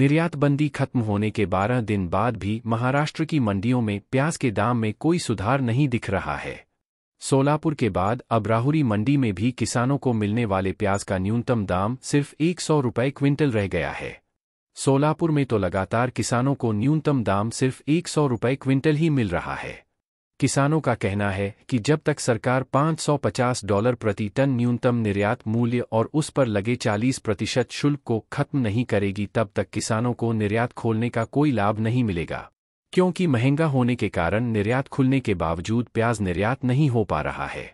निर्यात बंदी खत्म होने के 12 दिन बाद भी महाराष्ट्र की मंडियों में प्याज के दाम में कोई सुधार नहीं दिख रहा है सोलापुर के बाद अब राहुरी मंडी में भी किसानों को मिलने वाले प्याज का न्यूनतम दाम सिर्फ एक सौ रुपये क्विंटल रह गया है सोलापुर में तो लगातार किसानों को न्यूनतम दाम सिर्फ एक सौ रुपये क्विंटल ही मिल रहा है किसानों का कहना है कि जब तक सरकार 550 डॉलर प्रति टन न्यूनतम निर्यात मूल्य और उस पर लगे 40 प्रतिशत शुल्क को खत्म नहीं करेगी तब तक किसानों को निर्यात खोलने का कोई लाभ नहीं मिलेगा क्योंकि महंगा होने के कारण निर्यात खुलने के बावजूद प्याज निर्यात नहीं हो पा रहा है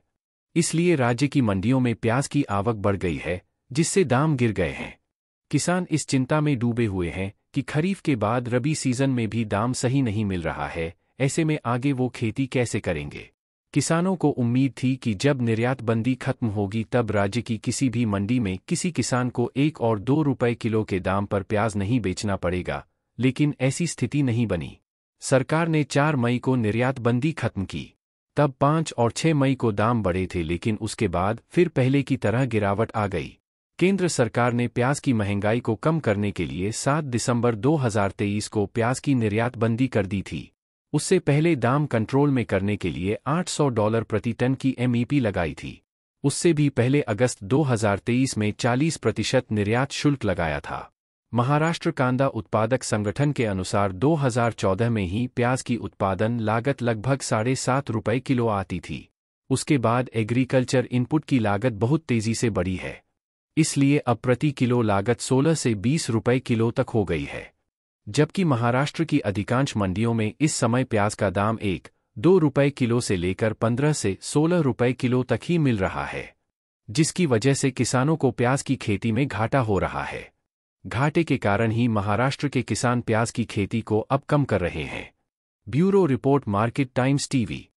इसलिए राज्य की मंडियों में प्याज की आवक बढ़ गई है जिससे दाम गिर गए हैं किसान इस चिंता में डूबे हुए हैं कि खरीफ के बाद रबी सीजन में भी दाम सही नहीं मिल रहा है ऐसे में आगे वो खेती कैसे करेंगे किसानों को उम्मीद थी कि जब निर्यात बंदी खत्म होगी तब राज्य की किसी भी मंडी में किसी किसान को एक और दो रुपए किलो के दाम पर प्याज नहीं बेचना पड़ेगा लेकिन ऐसी स्थिति नहीं बनी सरकार ने चार मई को निर्यात बंदी खत्म की तब पांच और छह मई को दाम बढ़े थे लेकिन उसके बाद फिर पहले की तरह गिरावट आ गई केंद्र सरकार ने प्याज की महंगाई को कम करने के लिए सात दिसंबर दो को प्याज की निर्यात बंदी कर दी थी उससे पहले दाम कंट्रोल में करने के लिए 800 डॉलर प्रति टन की एमईपी e लगाई थी उससे भी पहले अगस्त 2023 में 40 प्रतिशत निर्यात शुल्क लगाया था महाराष्ट्र कांदा उत्पादक संगठन के अनुसार 2014 में ही प्याज की उत्पादन लागत लगभग साढ़े सात रुपये किलो आती थी उसके बाद एग्रीकल्चर इनपुट की लागत बहुत तेजी से बढ़ी है इसलिए अब प्रति किलो लागत 16 से 20 रुपये किलो तक हो गई है जबकि महाराष्ट्र की अधिकांश मंडियों में इस समय प्याज का दाम एक दो रुपये किलो से लेकर पंद्रह से सोलह रुपये किलो तक ही मिल रहा है जिसकी वजह से किसानों को प्याज की खेती में घाटा हो रहा है घाटे के कारण ही महाराष्ट्र के किसान प्याज की खेती को अब कम कर रहे हैं bureau report Market Times TV